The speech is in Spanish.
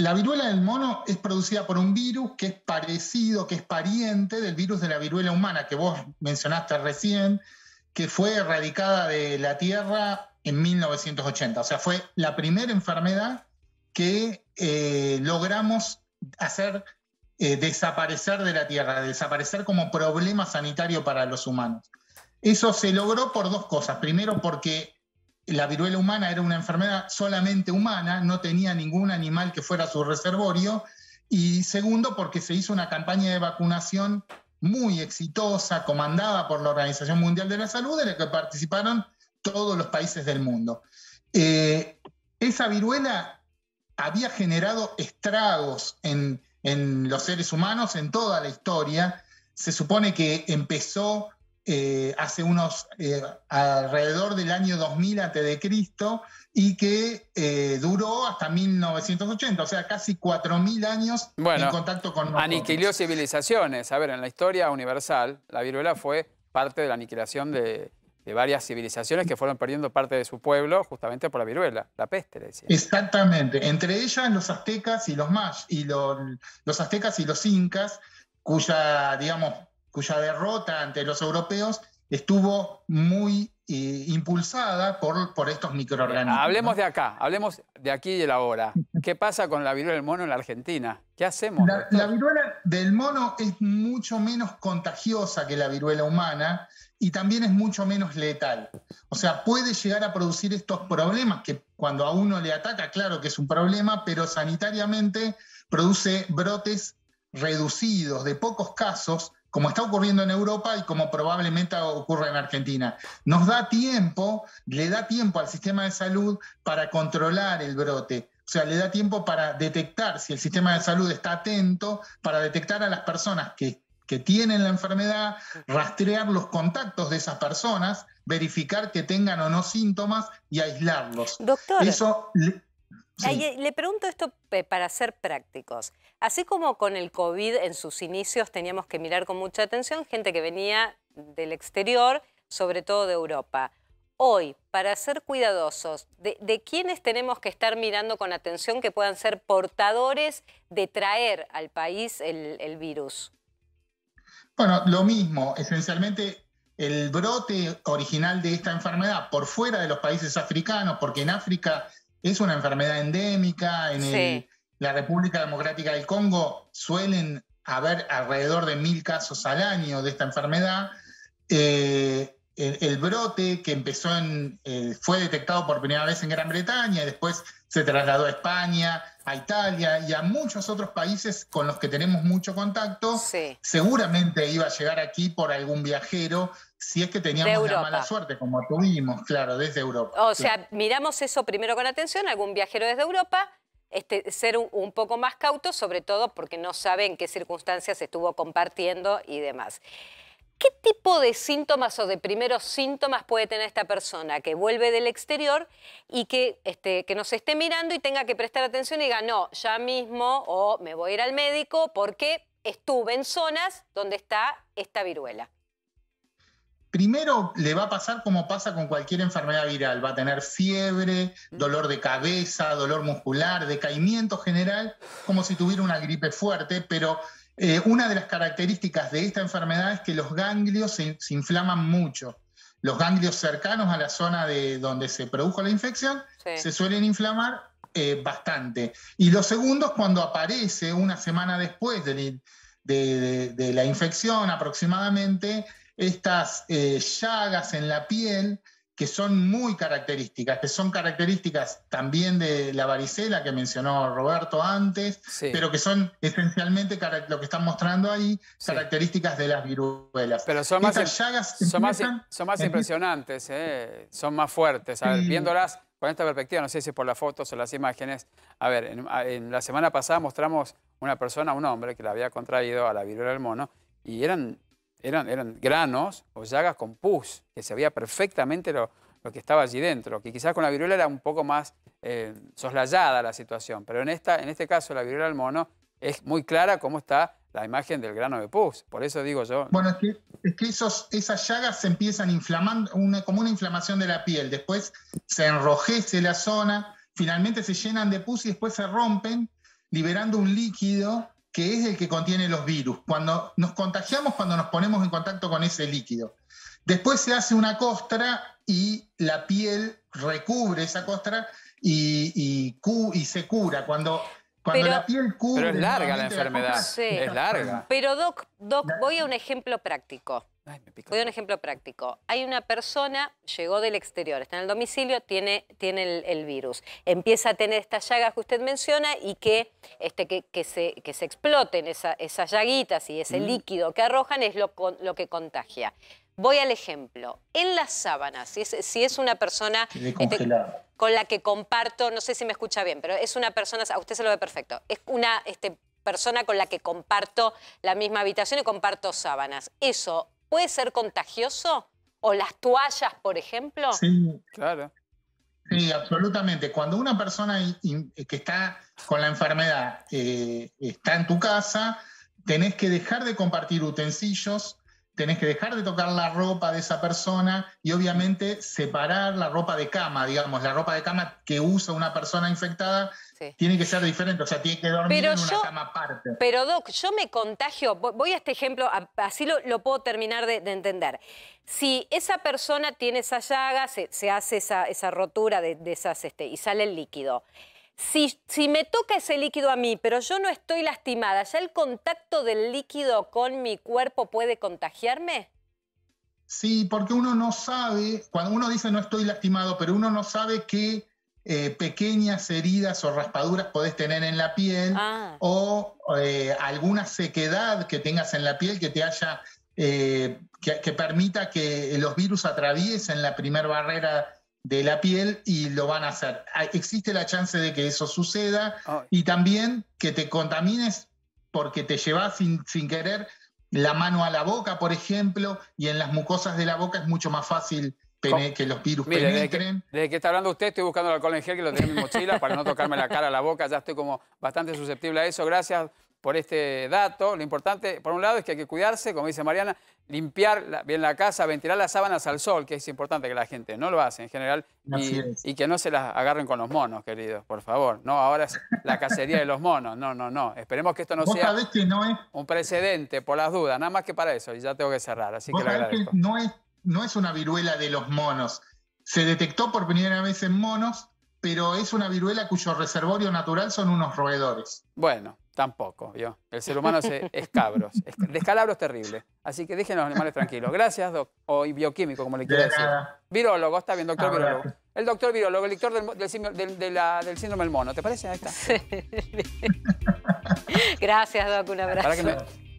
La viruela del mono es producida por un virus que es parecido, que es pariente del virus de la viruela humana que vos mencionaste recién, que fue erradicada de la Tierra en 1980. O sea, fue la primera enfermedad que eh, logramos hacer eh, desaparecer de la Tierra, desaparecer como problema sanitario para los humanos. Eso se logró por dos cosas. Primero, porque la viruela humana era una enfermedad solamente humana, no tenía ningún animal que fuera su reservorio, y segundo, porque se hizo una campaña de vacunación muy exitosa, comandada por la Organización Mundial de la Salud, en la que participaron todos los países del mundo. Eh, esa viruela había generado estragos en los seres humanos en toda la historia. Se supone que empezó eh, hace unos, eh, alrededor del año 2000 a.C. y que eh, duró hasta 1980, o sea, casi 4.000 años en contacto con nosotros. Aniquiló civilizaciones. A ver, en la historia universal, la viruela fue parte de la aniquilación de, varias civilizaciones que fueron perdiendo parte de su pueblo justamente por la viruela, la peste, decía. Exactamente, entre ellas los aztecas y los mayas, y los aztecas y los incas, cuya, digamos, cuya derrota ante los europeos estuvo muy eh, impulsada por, estos microorganismos. Hablemos de acá, hablemos de aquí y de la hora. ¿Qué pasa con la viruela del mono en la Argentina? ¿Qué hacemos? la, viruela del mono es mucho menos contagiosa que la viruela humana y también es mucho menos letal. O sea, puede llegar a producir estos problemas que cuando a uno le ataca, claro que es un problema, pero sanitariamente produce brotes reducidos de pocos casos como está ocurriendo en Europa y como probablemente ocurra en Argentina. Nos da tiempo, le da tiempo al sistema de salud para controlar el brote. O sea, le da tiempo para detectar, si el sistema de salud está atento, para detectar a las personas que, tienen la enfermedad, rastrear los contactos de esas personas, verificar que tengan o no síntomas y aislarlos. Eh, le pregunto esto para ser prácticos. Así como con el COVID en sus inicios teníamos que mirar con mucha atención gente que venía del exterior, sobre todo de Europa. Hoy, para ser cuidadosos, ¿de, quiénes tenemos que estar mirando con atención que puedan ser portadores de traer al país el virus? Bueno, lo mismo, esencialmente el brote original de esta enfermedad por fuera de los países africanos, porque en África es una enfermedad endémica. En la República Democrática del Congo suelen haber alrededor de mil casos al año de esta enfermedad. Eh, el, brote que empezó eh, fue detectado por primera vez en Gran Bretaña, y después se trasladó a España, a Italia y a muchos otros países con los que tenemos mucho contacto, seguramente iba a llegar aquí por algún viajero si es que teníamos la mala suerte, como tuvimos, claro, desde Europa. O sea, miramos eso primero con atención, algún viajero desde Europa, este, ser un, poco más cauto, sobre todo porque no saben qué circunstancias estuvo compartiendo y demás. ¿Qué tipo de síntomas o de primeros síntomas puede tener esta persona que vuelve del exterior y que, este, que nos esté mirando y tenga que prestar atención y diga, no, ya mismo o me voy a ir al médico porque estuve en zonas donde está esta viruela? Primero le va a pasar como pasa con cualquier enfermedad viral, va a tener fiebre, mm. dolor de cabeza, dolor muscular, decaimiento general, como si tuviera una gripe fuerte, pero eh, una de las características de esta enfermedad es que los ganglios se, inflaman mucho. Los ganglios cercanos a la zona de donde se produjo la infección se suelen inflamar eh, bastante. Y los segundos, cuando aparece una semana después de, la infección aproximadamente, estas eh, llagas en la piel que son muy características, que son características también de la varicela que mencionó Roberto antes, pero que son esencialmente lo que están mostrando ahí, características de las viruelas. Pero son más, llagas son más, impresionantes, eh. son más fuertes. A ver, viéndolas con esta perspectiva, no sé si por las fotos o las imágenes, a ver, la semana pasada mostramos una persona, un hombre que la había contraído a la viruela del mono, y eran eran, granos o llagas con pus, que se veía perfectamente lo, que estaba allí dentro, que quizás con la viruela era un poco más eh, soslayada la situación, pero en, esta, en este caso la viruela del mono es muy clara cómo está la imagen del grano de pus, por eso digo yo. Bueno, es que, esas llagas se empiezan inflamando, como una inflamación de la piel, después se enrojece la zona, finalmente se llenan de pus y después se rompen, liberando un líquido que es el que contiene los virus. Cuando nos contagiamos, cuando nos ponemos en contacto con ese líquido. Después se hace una costra y la piel recubre esa costra y, y, se cura. Cuando, la piel cubre... Pero es larga la enfermedad, sí. es larga. Pero Doc, Doc, voy a un ejemplo práctico. Voy a un ejemplo práctico. Hay una persona, llegó del exterior, está en el domicilio, tiene, tiene el, virus. Empieza a tener estas llagas que usted menciona y que, este, que, que, se, que se, exploten esas llaguitas y ese mm. líquido que arrojan es lo, lo que contagia. Voy al ejemplo. En las sábanas, si es, si es una persona este, con la que comparto, no sé si me escucha bien, pero es una persona, a usted se lo ve perfecto, es una este, persona con la que comparto la misma habitación y comparto sábanas. Eso ¿Puede ser contagioso? ¿O las toallas, por ejemplo? Sí, claro. Sí, absolutamente. Cuando una persona eh, que está con la enfermedad eh, está en tu casa, tenés que dejar de compartir utensilios, tenés que dejar de tocar la ropa de esa persona y obviamente separar la ropa de cama, digamos, la ropa de cama que usa una persona infectada tiene que ser diferente, o sea, tiene que dormir pero en una cama aparte. Pero Doc, yo me contagio, voy a este ejemplo, así lo, puedo terminar de, entender. Si esa persona tiene esa llaga, se, hace esa, rotura de, esas, este, y sale el líquido. Si, me toca ese líquido a mí, pero yo no estoy lastimada, ¿ya el contacto del líquido con mi cuerpo puede contagiarme? Sí, porque uno no sabe, cuando uno dice no estoy lastimado, pero uno no sabe qué eh, pequeñas heridas o raspaduras podés tener en la piel ah. o eh, alguna sequedad que tengas en la piel que te haya, eh, que permita que los virus atraviesen la primera barrera de la piel y lo van a hacer. Ah, existe la chance de que eso suceda y también que te contamines porque te llevas sin, querer la mano a la boca, por ejemplo, y en las mucosas de la boca es mucho más fácil que los virus penetren. Desde que, está hablando usted, estoy buscando alcohol en gel que lo tengo en mi mochila para no tocarme la cara, a la boca, ya estoy como bastante susceptible a eso. Gracias, por este dato. Lo importante, por un lado, es que hay que cuidarse, como dice Mariana, limpiar bien la casa, ventilar las sábanas al sol, que es importante que la gente no lo hace en general, y, que no se las agarren con los monos, queridos, por favor. No, ahora es la cacería de los monos. No, no, no. Esperemos que esto no sea un precedente, por las dudas, nada más que para eso, y ya tengo que cerrar, así que, que no, es, no es una viruela de los monos. Se detectó por primera vez en monos, pero es una viruela cuyo reservorio natural son unos roedores. Bueno, Tampoco, yo. El ser humano es escabros, descalabros terrible. Así que déjenos los animales tranquilos. Gracias, doc. O bioquímico, como le quiero decir. virologo Virólogo, está bien, doctor virologo ah, virólogo. El doctor virólogo, el lector del, del, del, síndrome del mono. ¿Te parece? Ahí está. Gracias, doc. Un abrazo.